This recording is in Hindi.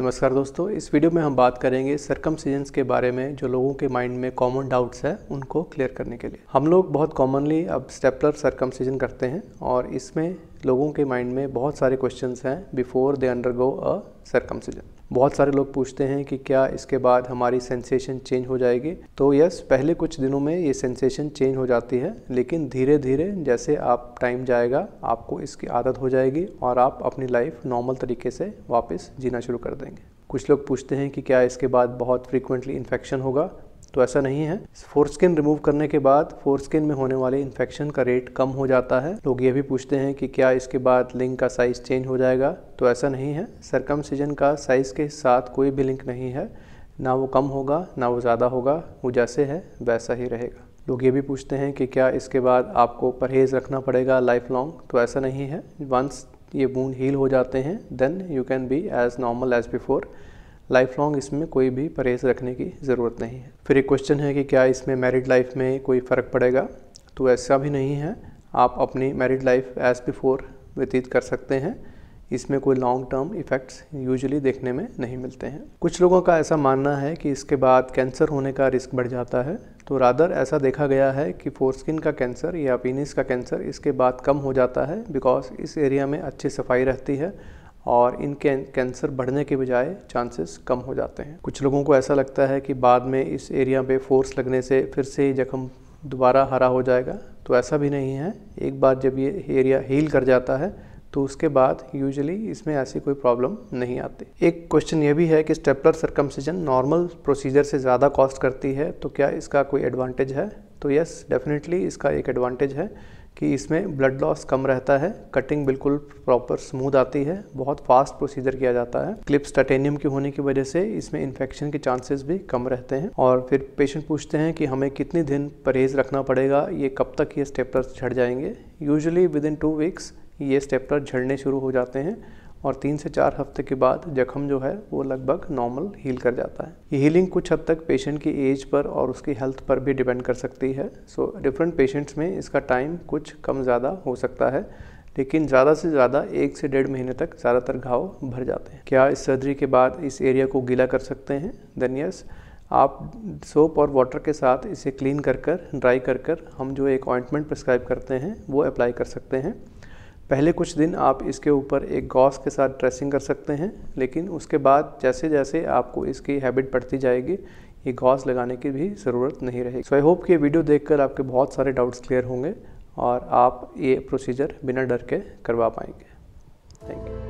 नमस्कार दोस्तों इस वीडियो में हम बात करेंगे सरकम के बारे में जो लोगों के माइंड में कॉमन डाउट्स है उनको क्लियर करने के लिए हम लोग बहुत कॉमनली अब स्टेपलर सरकम करते हैं और इसमें लोगों के माइंड में बहुत सारे क्वेश्चंस हैं बिफोर दे अंडरगो अ सरकम बहुत सारे लोग पूछते हैं कि क्या इसके बाद हमारी सेंसेशन चेंज हो जाएगी तो यस पहले कुछ दिनों में ये सेंसेशन चेंज हो जाती है लेकिन धीरे धीरे जैसे आप टाइम जाएगा आपको इसकी आदत हो जाएगी और आप अपनी लाइफ नॉर्मल तरीके से वापस जीना शुरू कर देंगे कुछ लोग पूछते हैं कि क्या इसके बाद बहुत फ्रीक्वेंटली इन्फेक्शन होगा तो ऐसा नहीं है फोर स्किन रिमूव करने के बाद फोर स्किन में होने वाले इन्फेक्शन का रेट कम हो जाता है लोग ये भी पूछते हैं कि क्या इसके बाद लिंग का साइज़ चेंज हो जाएगा तो ऐसा नहीं है सरकम का साइज़ के साथ कोई भी लिंक नहीं है ना वो कम होगा ना वो ज़्यादा होगा वो जैसे है वैसा ही रहेगा लोग ये भी पूछते हैं कि क्या इसके बाद आपको परहेज़ रखना पड़ेगा लाइफ लॉन्ग तो ऐसा नहीं है वंस ये बूंद हील हो जाते हैं then you can be as normal as before life long इसमें कोई भी परहेज रखने की ज़रूरत नहीं है फिर एक क्वेश्चन है कि क्या इसमें मैरिड लाइफ में कोई फ़र्क पड़ेगा तो ऐसा भी नहीं है आप अपनी मैरिड लाइफ एज़ बिफोर व्यतीत कर सकते हैं इसमें कोई लॉन्ग टर्म इफ़ेक्ट्स यूजुअली देखने में नहीं मिलते हैं कुछ लोगों का ऐसा मानना है कि इसके बाद कैंसर होने का रिस्क बढ़ जाता है तो रादर ऐसा देखा गया है कि फोरस्किन का कैंसर या पीनिस का कैंसर इसके बाद कम हो जाता है बिकॉज इस एरिया में अच्छी सफाई रहती है और इनके कैंसर बढ़ने के बजाय चांसेस कम हो जाते हैं कुछ लोगों को ऐसा लगता है कि बाद में इस एरिया पे फोर्स लगने से फिर से जख्म दोबारा हरा हो जाएगा तो ऐसा भी नहीं है एक बार जब ये एरिया हील कर जाता है तो उसके बाद यूजुअली इसमें ऐसी कोई प्रॉब्लम नहीं आती एक क्वेश्चन ये भी है कि स्टेपलर सरकमसीजन नॉर्मल प्रोसीजर से ज़्यादा कॉस्ट करती है तो क्या इसका कोई एडवांटेज है तो यस डेफिनेटली इसका एक एडवांटेज है कि इसमें ब्लड लॉस कम रहता है कटिंग बिल्कुल प्रॉपर स्मूथ आती है बहुत फास्ट प्रोसीजर किया जाता है क्लिप्स टाइटेनियम के होने की वजह से इसमें इन्फेक्शन के चांसेस भी कम रहते हैं और फिर पेशेंट पूछते हैं कि हमें कितने दिन परहेज रखना पड़ेगा ये कब तक ये स्टेपलर झड़ जाएंगे usually within two weeks ये स्टेपलर झड़ने शुरू हो जाते हैं और तीन से चार हफ्ते के बाद जख्म जो है वो लगभग नॉर्मल हील कर जाता है ये हीलिंग कुछ हद तक पेशेंट की एज पर और उसकी हेल्थ पर भी डिपेंड कर सकती है सो डिफरेंट पेशेंट्स में इसका टाइम कुछ कम ज़्यादा हो सकता है लेकिन ज़्यादा से ज़्यादा एक से डेढ़ महीने तक ज़्यादातर घाव भर जाते हैं क्या इस सर्जरी के बाद इस एरिया को गीला कर सकते हैं देन यस आप सोप और वाटर के साथ इसे क्लीन कर कर ड्राई कर कर हम जो एक ऑइंटमेंट प्रिस्क्राइब करते हैं वो अप्लाई कर सकते हैं पहले कुछ दिन आप इसके ऊपर एक गॉस के साथ ड्रेसिंग कर सकते हैं लेकिन उसके बाद जैसे जैसे आपको इसकी हैबिट बढ़ती जाएगी ये गॉस लगाने की भी ज़रूरत नहीं रहेगी सो आई होप कि ये वीडियो देखकर आपके बहुत सारे डाउट्स क्लियर होंगे और आप ये प्रोसीजर बिना डर के करवा पाएंगे थैंक यू